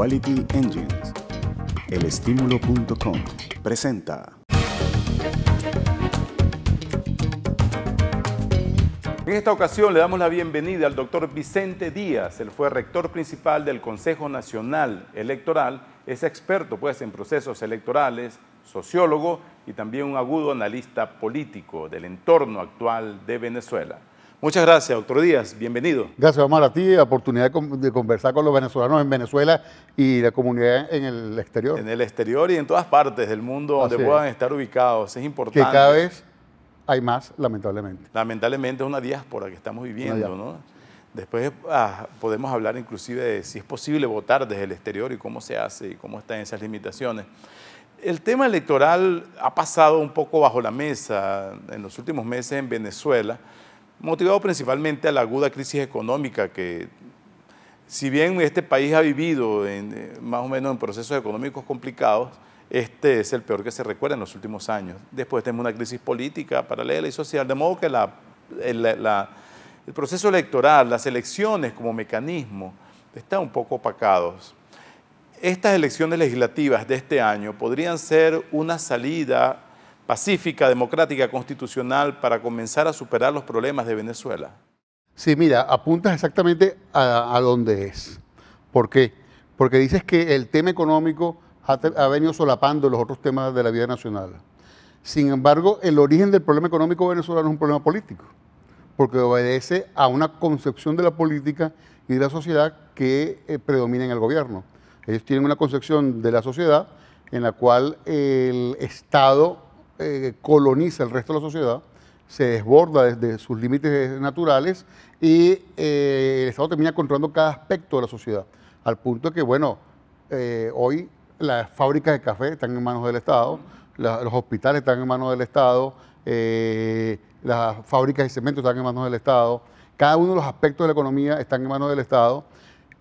Quality Engines. Elestímulo.com presenta. En esta ocasión le damos la bienvenida al doctor Vicente Díaz. Él fue rector principal del Consejo Nacional Electoral. Es experto pues, en procesos electorales, sociólogo y también un agudo analista político del entorno actual de Venezuela. Muchas gracias, doctor Díaz. Bienvenido. Gracias, Omar, a ti. La oportunidad de conversar con los venezolanos en Venezuela y la comunidad en el exterior. En el exterior y en todas partes del mundo donde puedan estar ubicados. Es importante. Que cada vez hay más, lamentablemente. Lamentablemente es una diáspora que estamos viviendo, Después ah, podemos hablar inclusive de si es posible votar desde el exterior y cómo se hace y cómo están esas limitaciones. El tema electoral ha pasado un poco bajo la mesa en los últimos meses en Venezuela motivado principalmente a la aguda crisis económica que, si bien este país ha vivido eh, más o menos en procesos económicos complicados, este es el peor que se recuerda en los últimos años. Después tenemos una crisis política paralela y social, de modo que el proceso electoral, las elecciones como mecanismo, están un poco opacados. Estas elecciones legislativas de este año podrían ser una salida pacífica, democrática, constitucional para comenzar a superar los problemas de Venezuela? Sí, mira, apuntas exactamente a, dónde es. ¿Por qué? Porque dices que el tema económico ha, venido solapando los otros temas de la vida nacional. Sin embargo, el origen del problema económico venezolano es un problema político, porque obedece a una concepción de la política y de la sociedad que eh, predomina en el gobierno. Ellos tienen una concepción de la sociedad en la cual el Estado eh, coloniza el resto de la sociedad, se desborda desde sus límites naturales y eh, el Estado termina controlando cada aspecto de la sociedad, al punto que, bueno, eh, hoy las fábricas de café están en manos del Estado, los hospitales están en manos del Estado, las fábricas de cemento están en manos del Estado, cada uno de los aspectos de la economía están en manos del Estado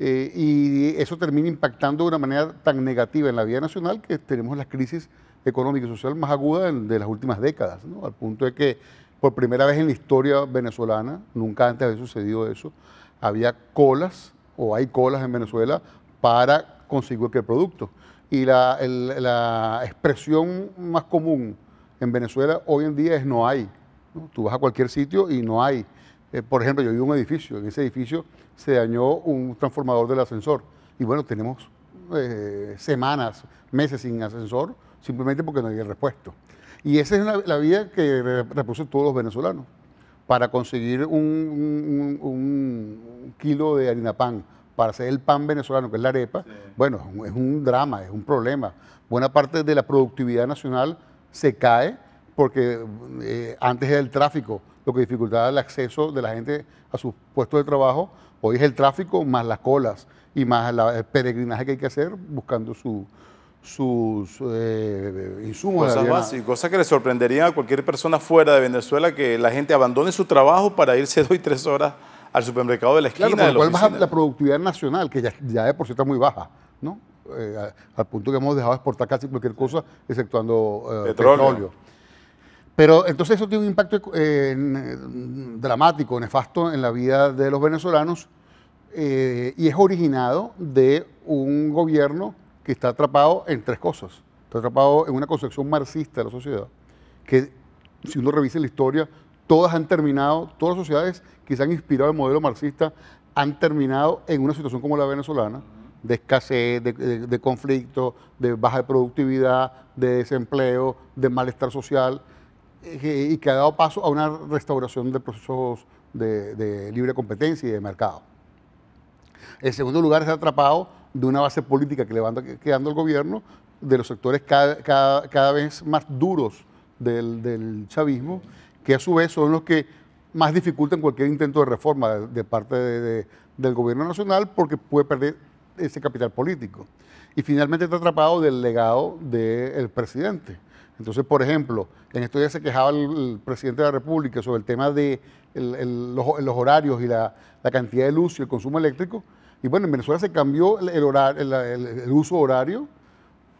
eh, y eso termina impactando de una manera tan negativa en la vida nacional que tenemos las crisis económica y social más aguda de las últimas décadas, al punto de que por primera vez en la historia venezolana, nunca antes había sucedido eso, había colas o hay colas en Venezuela para conseguir cualquier producto. Y la, expresión más común en Venezuela hoy en día es no hay. Tú vas a cualquier sitio y no hay. Eh, por ejemplo, yo vi un edificio, en ese edificio se dañó un transformador del ascensor y bueno, tenemos eh, semanas, meses sin ascensor, simplemente porque no había repuesto. Y esa es la, vida vía que repuso todos los venezolanos para conseguir un, kilo de harina pan, para hacer el pan venezolano, que es la arepa, bueno, es un drama, es un problema. Buena parte de la productividad nacional se cae porque eh, antes era el tráfico lo que dificultaba el acceso de la gente a sus puestos de trabajo, hoy es el tráfico más las colas y más el peregrinaje que hay que hacer buscando sus eh, insumos. Cosas que le sorprendería a cualquier persona fuera de Venezuela, que la gente abandone su trabajo para irse dos y tres horas al supermercado de la esquina. la productividad nacional, que ya, ya de por sí está muy baja, ¿no? Eh, al punto que hemos dejado de exportar casi cualquier cosa, exceptuando petróleo. Pero entonces eso tiene un impacto eh, eh, dramático, nefasto en la vida de los venezolanos eh, y es originado de un gobierno que está atrapado en tres cosas. Está atrapado en una concepción marxista de la sociedad, que si uno revisa la historia, todas han terminado, todas las sociedades que se han inspirado en el modelo marxista han terminado en una situación como la venezolana, de escasez, de, de conflicto, de baja productividad, de desempleo, de malestar social y que ha dado paso a una restauración de procesos de, libre competencia y de mercado. En segundo lugar, está atrapado de una base política que le va quedando al gobierno, de los sectores cada, vez más duros del, chavismo, que a su vez son los que más dificultan cualquier intento de reforma de, parte del gobierno nacional porque puede perder ese capital político. Y finalmente está atrapado del legado del presidente entonces, por ejemplo, en estos días se quejaba el, presidente de la República sobre el tema de los, horarios y la, cantidad de luz y el consumo eléctrico. Y bueno, en Venezuela se cambió el, uso horario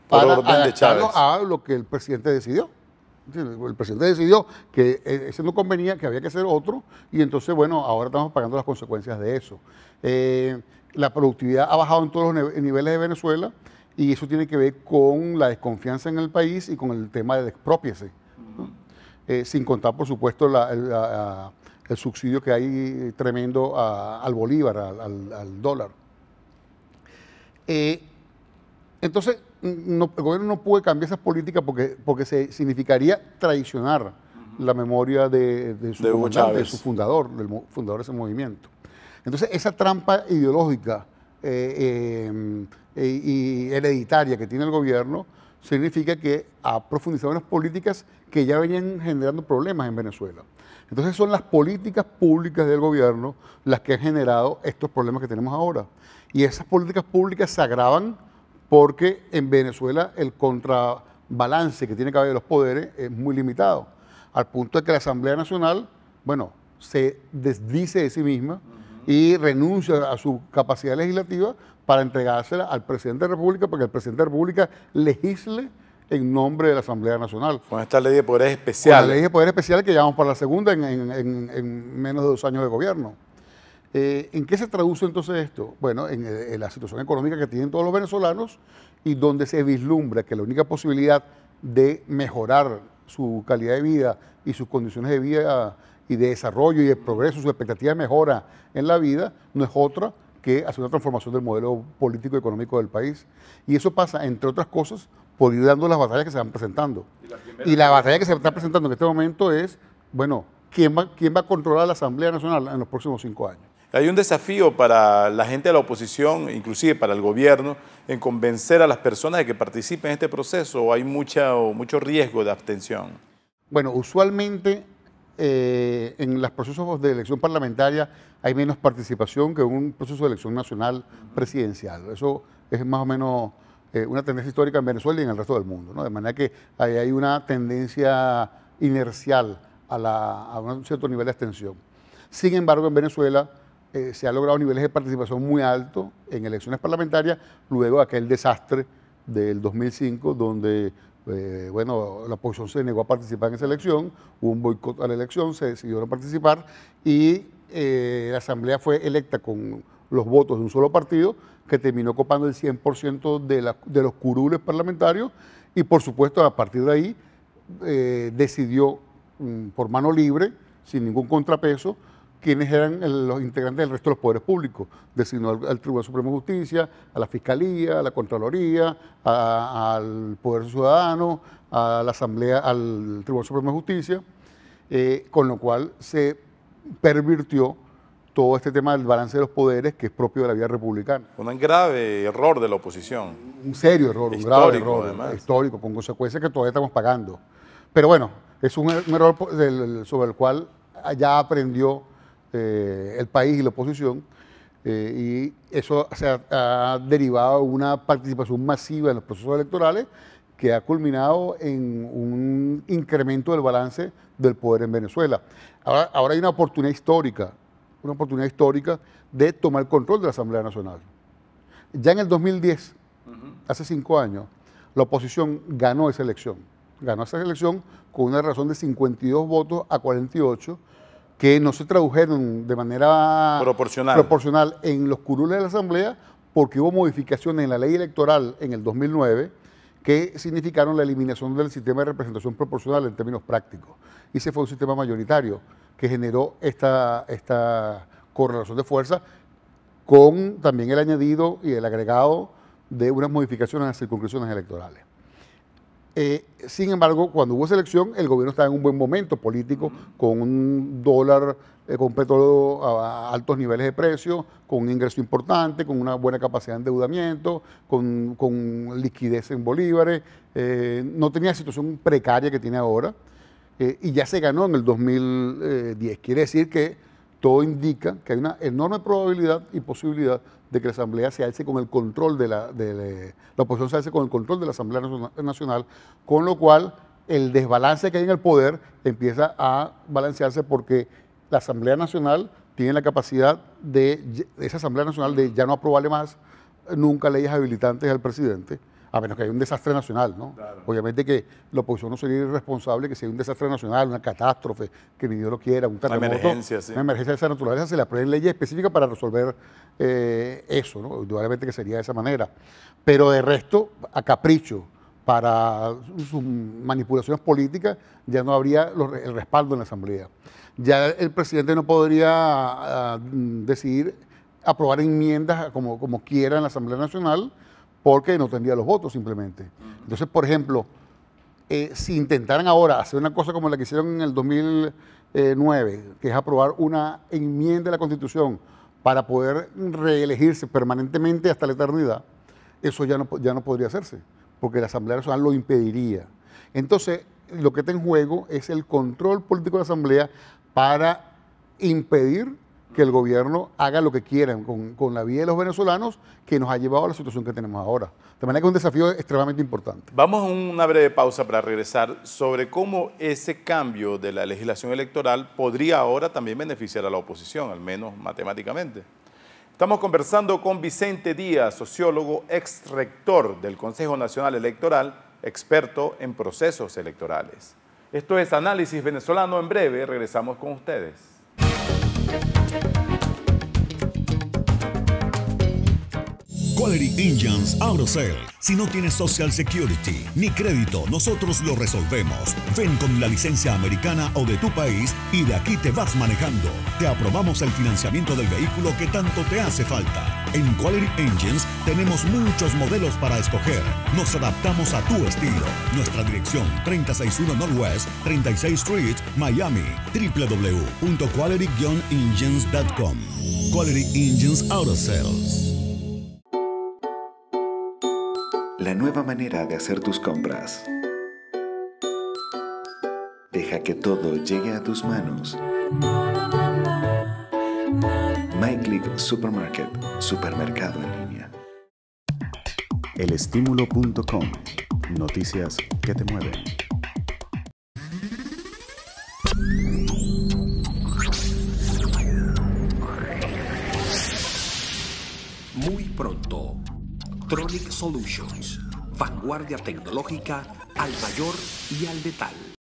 para adaptarlo a lo que el presidente decidió. El presidente decidió que eh, ese no convenía, que había que hacer otro, y entonces, bueno, ahora estamos pagando las consecuencias de eso. Eh, la productividad ha bajado en todos los niveles de Venezuela y eso tiene que ver con la desconfianza en el país y con el tema de expropiarse. Eh, sin contar, por supuesto, el subsidio que hay eh, tremendo al bolívar, al, dólar. Eh, entonces, el gobierno no puede cambiar esas políticas porque, porque se significaría traicionar la memoria de, su, fundador, del fundador de ese movimiento. Entonces, esa trampa ideológica em, eh, y hereditaria que tiene el gobierno, significa que ha profundizado en las políticas que ya venían generando problemas en Venezuela. Entonces son las políticas públicas del gobierno las que han generado estos problemas que tenemos ahora. Y esas políticas públicas se agravan porque en Venezuela el contrabalance que tiene que haber de los poderes es muy limitado, al punto de que la Asamblea Nacional, bueno, se desdice de sí misma y renuncia a su capacidad legislativa para entregársela al presidente de la República porque el presidente de la República legisle en nombre de la Asamblea Nacional. Con esta ley de poderes especiales. la ley de poder especial que llevamos para la segunda en, menos de dos años de gobierno. Eh, ¿En qué se traduce entonces esto? Bueno, eh, en la situación económica que tienen todos los venezolanos y donde se vislumbra que la única posibilidad de mejorar su calidad de vida y sus condiciones de vida y de desarrollo y de progreso, su expectativa de mejora en la vida, no es otra que hace una transformación del modelo político y económico del país. Y eso pasa, entre otras cosas, por ir dando las batallas que se van presentando. Y la, batalla que se está presentando en este momento es, bueno, ¿quién va, ¿quién va a controlar la Asamblea Nacional en los próximos cinco años? Hay un desafío para la gente de la oposición, inclusive para el gobierno, en convencer a las personas de que participen en este proceso. o ¿Hay mucho riesgo de abstención? Bueno, usualmente eh, en los procesos de elección parlamentaria hay menos participación que en un proceso de elección nacional presidencial. Eso es más o menos eh, una tendencia histórica en Venezuela y en el resto del mundo. ¿no? De manera que ahí hay una tendencia inercial a, la, un cierto nivel de extensión. Sin embargo, en Venezuela eh, se han logrado niveles de participación muy altos en elecciones parlamentarias luego de aquel desastre del 2005 donde eh, bueno, la oposición se negó a participar en esa elección, hubo un boicot a la elección, se decidió no participar y eh, la asamblea fue electa con los votos de un solo partido que terminó ocupando el 100% de, los curules parlamentarios y por supuesto a partir de ahí eh, decidió mm, por mano libre, sin ningún contrapeso, quienes eran los integrantes del resto de los poderes públicos, designó al, Tribunal Supremo de Justicia, a la Fiscalía, a la Contraloría, al Poder Ciudadano, a la Asamblea, al Tribunal Supremo de Justicia, eh, con lo cual se pervirtió todo este tema del balance de los poderes que es propio de la vida republicana. Un grave error de la oposición. Un serio error, un grave error además. histórico, con consecuencias que todavía estamos pagando. Pero bueno, es un er, error sobre el cual ya aprendió eh, el país y la oposición, eh, y eso se ha derivado una participación masiva en los procesos electorales que ha culminado en un incremento del balance del poder en Venezuela. Ahora, hay una oportunidad histórica, una oportunidad histórica de tomar control de la Asamblea Nacional. Ya en el 2010, hace cinco años, la oposición ganó esa elección. Ganó esa elección con una razón de 52 votos a 48 que no se tradujeron de manera proporcional. en los curules de la Asamblea porque hubo modificaciones en la ley electoral en el 2009 que significaron la eliminación del sistema de representación proporcional en términos prácticos. Y se fue un sistema mayoritario que generó esta, esta correlación de fuerza con también el añadido y el agregado de unas modificaciones a las circunscripciones electorales. Eh, sin embargo, cuando hubo selección, el gobierno estaba en un buen momento político, con un dólar, eh, con petróleo a, altos niveles de precio, con un ingreso importante, con una buena capacidad de endeudamiento, con, liquidez en bolívares. Eh, no tenía la situación precaria que tiene ahora y ya se ganó en el 2010. Quiere decir que todo indica que hay una enorme probabilidad y posibilidad de que la Asamblea se con el control de la, la oposición se alce con el control de la Asamblea Nacional, con lo cual el desbalance que hay en el poder empieza a balancearse porque la Asamblea Nacional tiene la capacidad de, esa Asamblea Nacional de ya no aprobarle más nunca leyes habilitantes al presidente, a menos que haya un desastre nacional, ¿no? Obviamente que la oposición no sería irresponsable que si sea un desastre nacional, una catástrofe, que ni Dios lo quiera, un terremoto. Una emergencia, sí. Una emergencia de esa naturaleza, se le aprueben leyes específicas para resolver eh, eso, ¿no? Indudablemente que sería de esa manera. Pero de resto, a capricho, para sus manipulaciones políticas, ya no habría el respaldo en la Asamblea. Ya el presidente no podría ah, decidir aprobar enmiendas como, como quiera en la Asamblea Nacional, porque no tendría los votos simplemente. Entonces, por ejemplo, eh, si intentaran ahora hacer una cosa como la que hicieron en el 2009, que es aprobar una enmienda a la Constitución para poder reelegirse permanentemente hasta la eternidad, eso ya no, ya no podría hacerse, porque la Asamblea Nacional lo impediría. Entonces, lo que está en juego es el control político de la Asamblea para impedir que el gobierno haga lo que quieran con, con, la vida de los venezolanos que nos ha llevado a la situación que tenemos ahora. De manera que es un desafío extremadamente importante. Vamos a una breve pausa para regresar sobre cómo ese cambio de la legislación electoral podría ahora también beneficiar a la oposición, al menos matemáticamente. Estamos conversando con Vicente Díaz, sociólogo ex rector del Consejo Nacional Electoral, experto en procesos electorales. Esto es Análisis Venezolano. En breve regresamos con ustedes. Quality Engines Sales. Si no tienes Social Security ni crédito, nosotros lo resolvemos. Ven con la licencia americana o de tu país y de aquí te vas manejando. Te aprobamos el financiamiento del vehículo que tanto te hace falta. En Quality Engines tenemos muchos modelos para escoger. Nos adaptamos a tu estilo. Nuestra dirección 361 Northwest, 36 Street, Miami, www.quality-engines.com. Quality Engines Auto Sales. nueva manera de hacer tus compras. Deja que todo llegue a tus manos. MyClick Supermarket, supermercado en línea. Elestímulo.com, noticias que te mueven. Muy pronto, Tronic Solutions vanguardia tecnológica al mayor y al detalle.